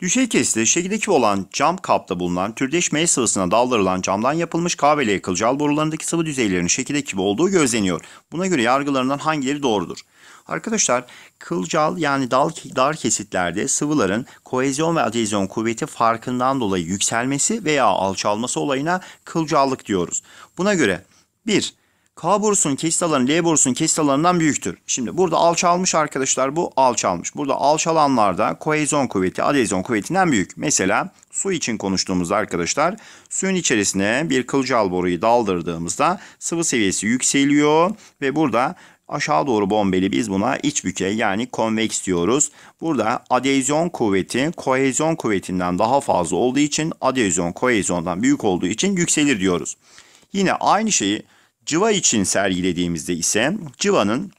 Düşey kesili şekildeki olan cam kapta bulunan türdeş M sıvısına daldırılan camdan yapılmış kahveli kılcal borularındaki sıvı düzeylerinin şekildeki gibi olduğu gözleniyor. Buna göre yargılarından hangileri doğrudur? Arkadaşlar kılcal yani dal, dar kesitlerde sıvıların kohezyon ve adhezyon kuvveti farkından dolayı yükselmesi veya alçalması olayına kılcallık diyoruz. Buna göre 1- K borusunun kesit alanı L borusunun kesit alanından büyüktür. Şimdi burada alçalmış arkadaşlar bu alçalmış. Burada alçalanlarda kohezon kuvveti adezyon kuvvetinden büyük. Mesela su için konuştuğumuzda arkadaşlar suyun içerisine bir kılcal boruyu daldırdığımızda sıvı seviyesi yükseliyor ve burada aşağı doğru bombeli biz buna iç bükey yani konveks diyoruz. Burada adezyon kuvveti kohezyon kuvvetinden daha fazla olduğu için adezyon kohezyondan büyük olduğu için yükselir diyoruz. Yine aynı şeyi Civa için sergilediğimizde ise civanın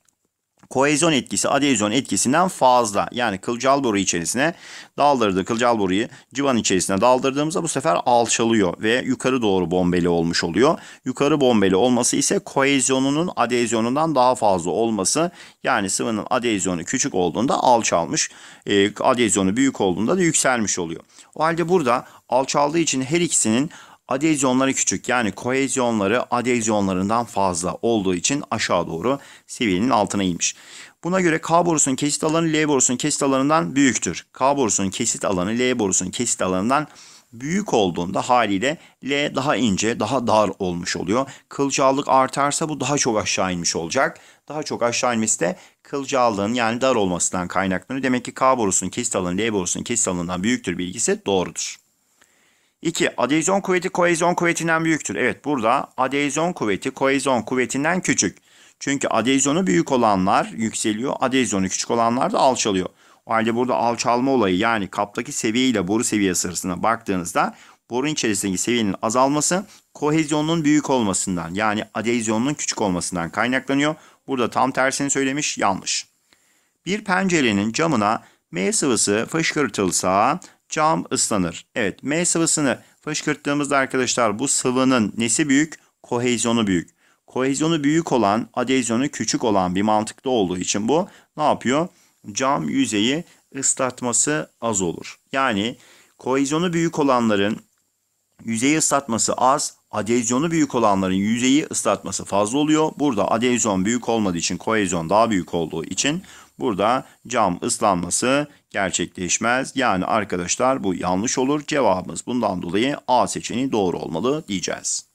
koezyon etkisi adezyon etkisinden fazla. Yani kılcal boru içerisine daldırdı. Kılcal boruyu civan içerisine daldırdığımızda bu sefer alçalıyor ve yukarı doğru bombeli olmuş oluyor. Yukarı bombeli olması ise koezyonunun adezyonundan daha fazla olması. Yani sıvının adezyonu küçük olduğunda alçalmış. E, adezyonu büyük olduğunda da yükselmiş oluyor. O halde burada alçaldığı için her ikisinin Adezyonları küçük yani kohezyonları adezyonlarından fazla olduğu için aşağı doğru seviyenin altına inmiş. Buna göre K borusunun kesit alanı L borusunun kesit alanından büyüktür. K borusunun kesit alanı L borusunun kesit alanından büyük olduğunda haliyle L daha ince, daha dar olmuş oluyor. Kılcallık artarsa bu daha çok aşağı inmiş olacak. Daha çok aşağı inmesi de kılcallığın yani dar olmasından kaynaklanıyor. Demek ki K borusunun kesit alanı L borusunun kesit alanından büyüktür bilgisi doğrudur. 2. Adezyon kuvveti koezyon kuvvetinden büyüktür. Evet burada adezyon kuvveti koezyon kuvvetinden küçük. Çünkü adezyonu büyük olanlar yükseliyor. Adezyonu küçük olanlar da alçalıyor. O halde burada alçalma olayı yani kaptaki seviye ile boru seviyesi arasında baktığınızda borun içerisindeki seviyenin azalması kohezyonun büyük olmasından yani adezyonun küçük olmasından kaynaklanıyor. Burada tam tersini söylemiş yanlış. Bir pencerenin camına M sıvısı fışkırtılsa cam ıslanır. Evet M sıvısını fışkırttığımızda arkadaşlar bu sıvının nesi büyük? Kohezyonu büyük. Kohezyonu büyük olan, adezyonu küçük olan bir mantıkta olduğu için bu ne yapıyor? Cam yüzeyi ıslatması az olur. Yani kohezyonu büyük olanların yüzeyi ıslatması az, adezyonu büyük olanların yüzeyi ıslatması fazla oluyor. Burada adezyon büyük olmadığı için, kohezyon daha büyük olduğu için Burada cam ıslanması gerçekleşmez. Yani arkadaşlar bu yanlış olur. Cevabımız bundan dolayı A seçeneği doğru olmalı diyeceğiz.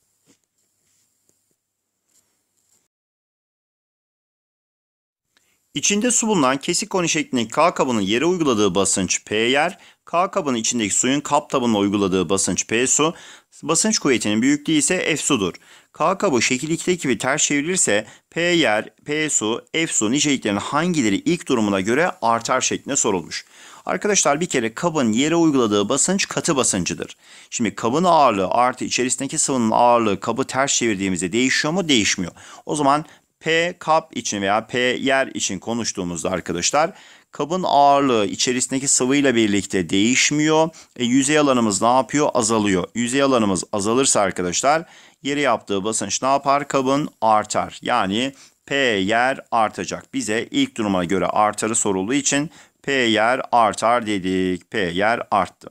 İçinde su bulunan kesik koni şeklindeki K kabının yere uyguladığı basınç P yer K kabın içindeki suyun kap tabanına uyguladığı basınç P su, basınç kuvvetinin büyüklüğü ise F sudur. K kabı şekil gibi ters çevrilirse P yer, P su, F su niceliklerinin hangileri ilk durumuna göre artar şeklinde sorulmuş. Arkadaşlar bir kere kabın yere uyguladığı basınç katı basıncıdır. Şimdi kabın ağırlığı artı içerisindeki sıvının ağırlığı kabı ters çevirdiğimizde değişiyor mu? Değişmiyor. O zaman P kap için veya P yer için konuştuğumuzda arkadaşlar Kabın ağırlığı içerisindeki sıvıyla birlikte değişmiyor. E, yüzey alanımız ne yapıyor? Azalıyor. Yüzey alanımız azalırsa arkadaşlar yere yaptığı basınç ne yapar? Kabın artar. Yani P yer artacak. Bize ilk duruma göre artarı sorulduğu için P yer artar dedik. P yer arttı.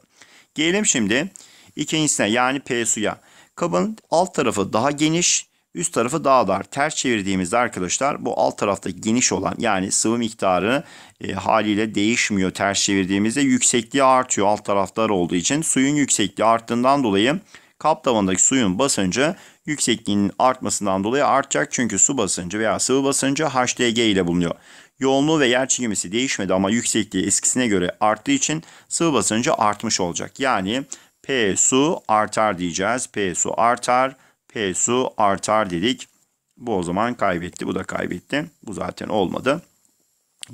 Gelelim şimdi ikincisine yani P suya. Kabın alt tarafı daha geniş, Üst tarafı daha dar. Ters çevirdiğimizde arkadaşlar bu alt tarafta geniş olan yani sıvı miktarı e, haliyle değişmiyor. Ters çevirdiğimizde yüksekliği artıyor alt taraflar olduğu için. Suyun yüksekliği arttığından dolayı kap tavanındaki suyun basıncı yüksekliğinin artmasından dolayı artacak. Çünkü su basıncı veya sıvı basıncı HDG ile bulunuyor. Yoğunluğu ve yer çekimisi değişmedi ama yüksekliği eskisine göre arttığı için sıvı basıncı artmış olacak. Yani P su artar diyeceğiz. P su artar. P su artar dedik. Bu o zaman kaybetti. Bu da kaybetti. Bu zaten olmadı.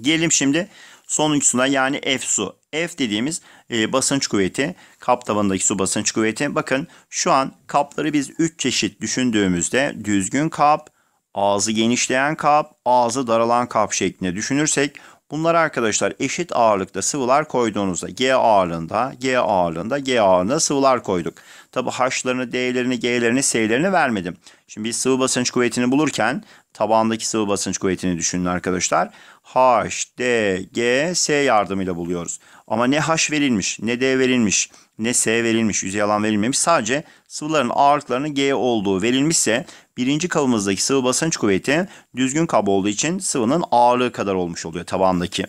Gelelim şimdi sonuncusuna yani F su. F dediğimiz e, basınç kuvveti. Kap tavanındaki su basınç kuvveti. Bakın şu an kapları biz 3 çeşit düşündüğümüzde düzgün kap, ağzı genişleyen kap, ağzı daralan kap şeklinde düşünürsek Bunlara arkadaşlar eşit ağırlıkta sıvılar koyduğunuzda G ağırlığında, G ağırlığında, G ağırlığında sıvılar koyduk. Tabi H'larını, D'lerini, G'lerini, S'lerini vermedim. Şimdi biz sıvı basınç kuvvetini bulurken Tabandaki sıvı basınç kuvvetini düşünün arkadaşlar. H, D, G, S yardımıyla buluyoruz. Ama ne H verilmiş, ne D verilmiş, ne S verilmiş, yüzey alan verilmemiş. Sadece sıvıların ağırlıklarının G olduğu verilmişse birinci kabımızdaki sıvı basınç kuvveti düzgün kabı olduğu için sıvının ağırlığı kadar olmuş oluyor tabandaki.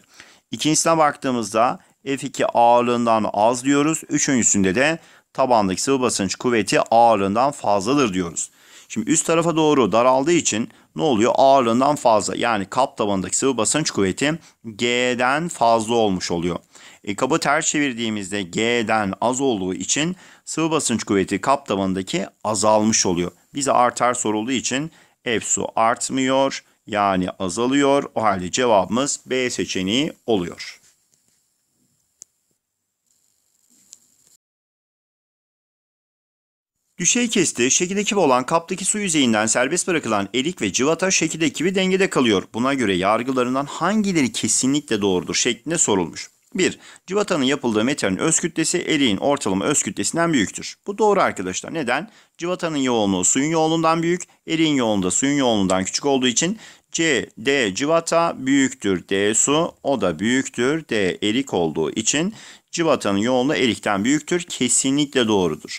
İkincisine baktığımızda F2 ağırlığından az diyoruz. Üçüncüsünde de tabandaki sıvı basınç kuvveti ağırlığından fazladır diyoruz. Şimdi üst tarafa doğru daraldığı için ne oluyor? Ağırlığından fazla yani kap tabanındaki sıvı basınç kuvveti G'den fazla olmuş oluyor. E, kabı ters çevirdiğimizde G'den az olduğu için sıvı basınç kuvveti kap tabanındaki azalmış oluyor. Bize artar sorulduğu için F artmıyor yani azalıyor. O halde cevabımız B seçeneği oluyor. Düşey kesti, şekilde kibi olan kaptaki su yüzeyinden serbest bırakılan erik ve cıvata şekilde kibi dengede kalıyor. Buna göre yargılarından hangileri kesinlikle doğrudur şeklinde sorulmuş. 1. Cıvatanın yapıldığı metanın öz kütlesi eriğin ortalama öz kütlesinden büyüktür. Bu doğru arkadaşlar. Neden? Cıvatanın yoğunluğu suyun yoğunluğundan büyük, eriğin yoğunluğu da suyun yoğunluğundan küçük olduğu için C, D cıvata büyüktür D su, o da büyüktür D erik olduğu için cıvatanın yoğunluğu erikten büyüktür. Kesinlikle doğrudur.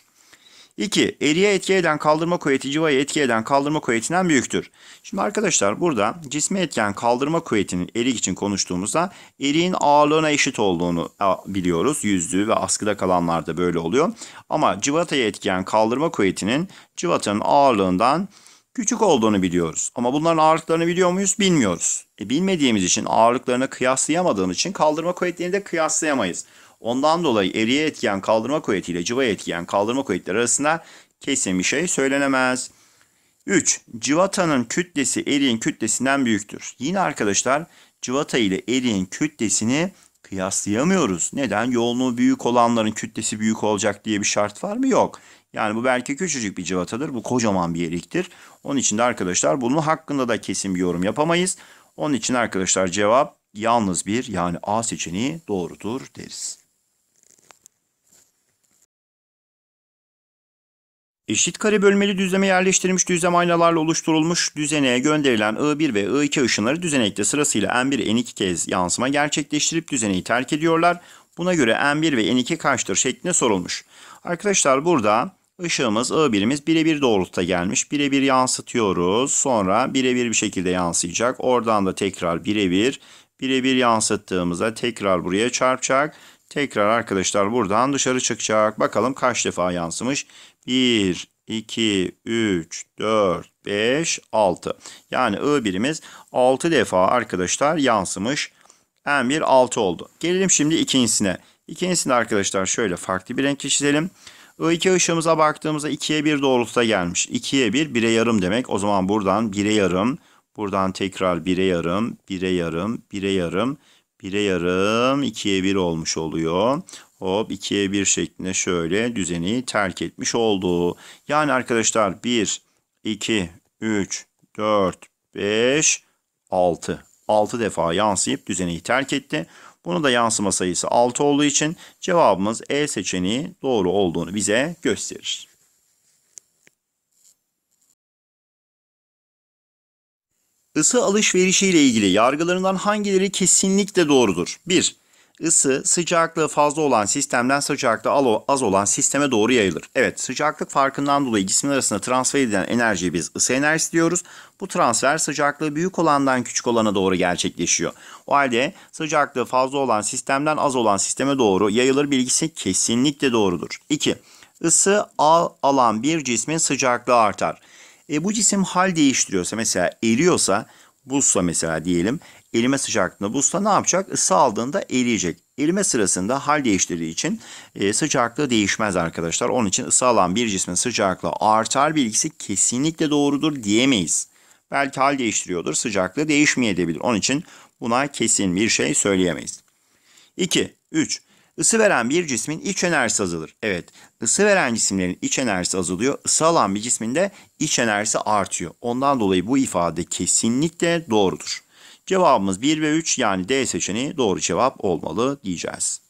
2. Eriye etki eden kaldırma kuvveti civaya etki eden kaldırma kuvvetinden büyüktür. Şimdi arkadaşlar burada cisme etken kaldırma kuvvetinin erik için konuştuğumuzda eriğin ağırlığına eşit olduğunu biliyoruz. Yüzdüğü ve askıda kalanlarda böyle oluyor. Ama civataya etkiyen kaldırma kuvvetinin civatanın ağırlığından küçük olduğunu biliyoruz. Ama bunların ağırlıklarını biliyor muyuz? Bilmiyoruz. E, bilmediğimiz için ağırlıklarını kıyaslayamadığımız için kaldırma kuvvetlerini de kıyaslayamayız. Ondan dolayı eriye etkiyen kaldırma kuvveti ile cıvaya etkiyen kaldırma kuvvetleri arasında kesin bir şey söylenemez. 3. Cıvatanın kütlesi eriğin kütlesinden büyüktür. Yine arkadaşlar cıvata ile eriğin kütlesini kıyaslayamıyoruz. Neden? Yoğunluğu büyük olanların kütlesi büyük olacak diye bir şart var mı? Yok. Yani bu belki küçücük bir cıvatadır. Bu kocaman bir eriktir. Onun için de arkadaşlar bunun hakkında da kesin bir yorum yapamayız. Onun için arkadaşlar cevap yalnız bir yani A seçeneği doğrudur deriz. Eşit kare bölmeli düzleme yerleştirilmiş düzlem aynalarla oluşturulmuş düzeneye gönderilen I1 ve I2 ışınları düzenekte sırasıyla N1, N2 kez yansıma gerçekleştirip düzeneyi terk ediyorlar. Buna göre N1 ve N2 kaçtır şeklinde sorulmuş. Arkadaşlar burada ışığımız I1'imiz birebir doğrultuda gelmiş. Birebir yansıtıyoruz. Sonra birebir bir şekilde yansıyacak. Oradan da tekrar birebir. Birebir yansıttığımızda tekrar buraya çarpacak. Tekrar arkadaşlar buradan dışarı çıkacak. Bakalım kaç defa yansımış. 1, 2, 3, 4, 5, 6. Yani I birimiz 6 defa arkadaşlar yansımış. M1 6 oldu. Gelelim şimdi ikincisine. İkincisinde arkadaşlar şöyle farklı bir renk çizelim. I2 ışığımıza baktığımızda 2'ye 1 doğrultuda gelmiş. 2'ye 1, 1'e yarım demek. O zaman buradan 1'e yarım, buradan tekrar 1'e yarım, 1'e yarım, 1'e yarım, 1'e yarım, 2'ye 1 olmuş oluyor. Hop 2'ye 1 şeklinde şöyle düzeni terk etmiş oldu. Yani arkadaşlar 1, 2, 3, 4, 5, 6. 6 defa yansıyıp düzeni terk etti. Bunu da yansıma sayısı 6 olduğu için cevabımız E seçeneği doğru olduğunu bize gösterir. Isı alışverişi ile ilgili yargılarından hangileri kesinlikle doğrudur? 1 ısı sıcaklığı fazla olan sistemden sıcaklığı az olan sisteme doğru yayılır. Evet sıcaklık farkından dolayı cisimler arasında transfer edilen enerjiyi biz ısı enerjisi diyoruz. Bu transfer sıcaklığı büyük olandan küçük olana doğru gerçekleşiyor. O halde sıcaklığı fazla olan sistemden az olan sisteme doğru yayılır bilgisi kesinlikle doğrudur. 2. Isı al alan bir cismin sıcaklığı artar. E, bu cisim hal değiştiriyorsa mesela eriyorsa buzsa mesela diyelim erime sıcaklığında buzsa ne yapacak? Isı aldığında eriyecek. Erime sırasında hal değiştirdiği için e, sıcaklığı değişmez arkadaşlar. Onun için ısı alan bir cismin sıcaklığı artar bilgisi kesinlikle doğrudur diyemeyiz. Belki hal değiştiriyordur sıcaklığı değişmeyebilir. Onun için buna kesin bir şey söyleyemeyiz. 2. 3. Isı veren bir cismin iç enerjisi azalır. Evet, ısı veren cisimlerin iç enerjisi azalıyor. Isı alan bir cismin de iç enerjisi artıyor. Ondan dolayı bu ifade kesinlikle doğrudur. Cevabımız 1 ve 3 yani D seçeneği doğru cevap olmalı diyeceğiz.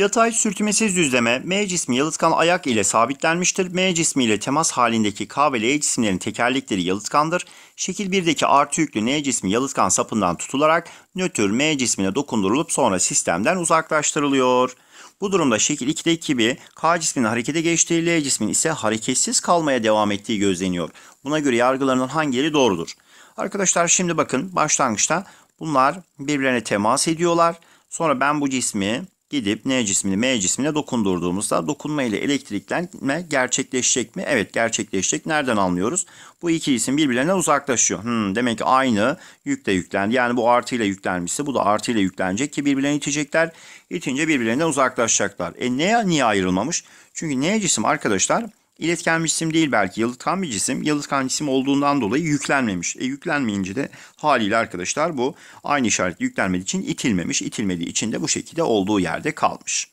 Yatay sürtünmesiz düzleme M cismi yalıtkan ayak ile sabitlenmiştir. M cismi ile temas halindeki K ve L cisimlerin tekerlekleri yalıtkandır. Şekil 1'deki artı yüklü N cismi yalıtkan sapından tutularak nötr M cismine dokundurulup sonra sistemden uzaklaştırılıyor. Bu durumda şekil 2'de gibi K cisminin harekete geçtiği L cismin ise hareketsiz kalmaya devam ettiği gözleniyor. Buna göre yargılarının hangileri doğrudur? Arkadaşlar şimdi bakın başlangıçta bunlar birbirlerine temas ediyorlar. Sonra ben bu cismi gidip N cismini M cismine dokundurduğumuzda dokunma ile elektriklenme gerçekleşecek mi? Evet gerçekleşecek. Nereden anlıyoruz? Bu iki isim birbirlerinden uzaklaşıyor. Hmm, demek ki aynı yükle yüklendi. Yani bu artı ile yüklenmişse bu da artı ile yüklenecek ki birbirlerini itecekler. İtince birbirlerinden uzaklaşacaklar. E neye niye ayrılmamış? Çünkü N cisim arkadaşlar İletken bir cisim değil belki yalıtkan bir cisim. Yalıtkan cisim olduğundan dolayı yüklenmemiş. E yüklenmeyince de haliyle arkadaşlar bu aynı işaretli yüklenmediği için itilmemiş. İtilmediği için de bu şekilde olduğu yerde kalmış.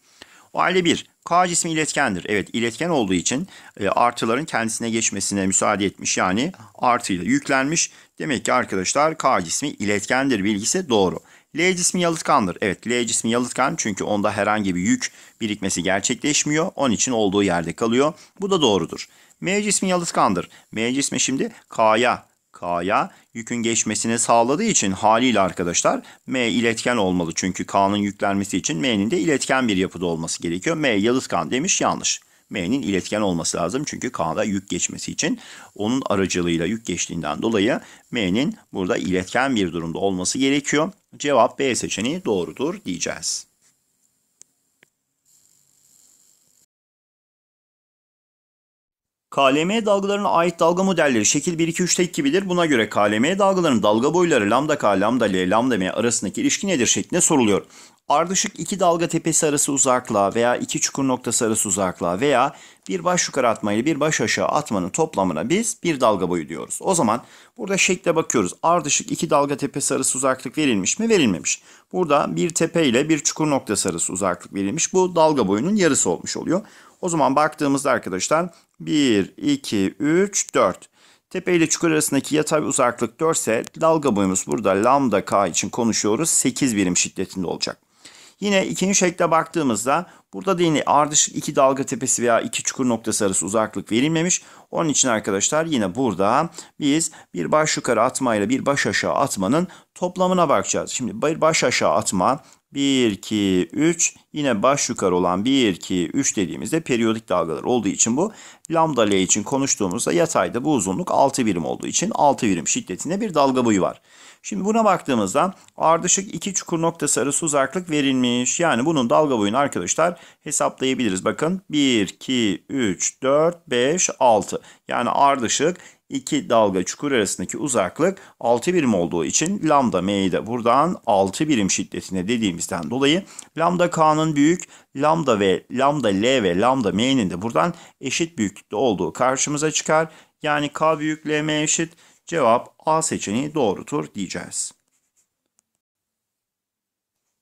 O halde bir, K cismi iletkendir. Evet iletken olduğu için e, artıların kendisine geçmesine müsaade etmiş. Yani artıyla yüklenmiş. Demek ki arkadaşlar K cismi iletkendir bilgisi doğru. L cismi yalıtkandır. Evet L cismi yalıtkan çünkü onda herhangi bir yük birikmesi gerçekleşmiyor. Onun için olduğu yerde kalıyor. Bu da doğrudur. M cismi yalıtkandır. M cismi şimdi K'ya K'ya yükün geçmesini sağladığı için haliyle arkadaşlar M iletken olmalı. Çünkü K'nın yüklenmesi için M'nin de iletken bir yapıda olması gerekiyor. M yalıtkan demiş yanlış. M'nin iletken olması lazım. Çünkü K'da yük geçmesi için onun aracılığıyla yük geçtiğinden dolayı M'nin burada iletken bir durumda olması gerekiyor. Cevap B seçeneği doğrudur diyeceğiz. KLM dalgalarına ait dalga modelleri şekil 1, 2, 3'te gibidir. Buna göre KLM dalgalarının dalga boyları lambda k, lambda l, lambda m arasındaki ilişki nedir şeklinde soruluyor ardışık iki dalga tepesi arası uzaklığa veya iki çukur noktası arası uzaklığa veya bir baş yukarı atmayla bir baş aşağı atmanın toplamına biz bir dalga boyu diyoruz. O zaman burada şekle bakıyoruz. Ardışık iki dalga tepesi arası uzaklık verilmiş mi? Verilmemiş. Burada bir tepe ile bir çukur noktası arası uzaklık verilmiş. Bu dalga boyunun yarısı olmuş oluyor. O zaman baktığımızda arkadaşlar 1, 2, 3, 4. Tepe ile çukur arasındaki yatay uzaklık 4 ise dalga boyumuz burada lambda k için konuşuyoruz 8 birim şiddetinde olacak. Yine ikinci şekle baktığımızda Burada da yine ardışık iki dalga tepesi veya iki çukur noktası arası uzaklık verilmemiş. Onun için arkadaşlar yine burada biz bir baş yukarı atma ile bir baş aşağı atmanın toplamına bakacağız. Şimdi bir baş aşağı atma 1, 2, 3 yine baş yukarı olan 1, 2, 3 dediğimizde periyodik dalgalar olduğu için bu lambda L için konuştuğumuzda yatayda bu uzunluk 6 birim olduğu için 6 birim şiddetinde bir dalga boyu var. Şimdi buna baktığımızda ardışık iki çukur noktası arası uzaklık verilmiş. Yani bunun dalga boyunu arkadaşlar hesaplayabiliriz. Bakın 1, 2, 3, 4, 5, 6. Yani ardışık iki dalga çukur arasındaki uzaklık 6 birim olduğu için lambda m'yi de buradan 6 birim şiddetine dediğimizden dolayı lambda k'nın büyük, lambda ve lambda l ve lambda m'nin de buradan eşit büyüklükte olduğu karşımıza çıkar. Yani k büyük l m eşit. Cevap A seçeneği doğrudur diyeceğiz.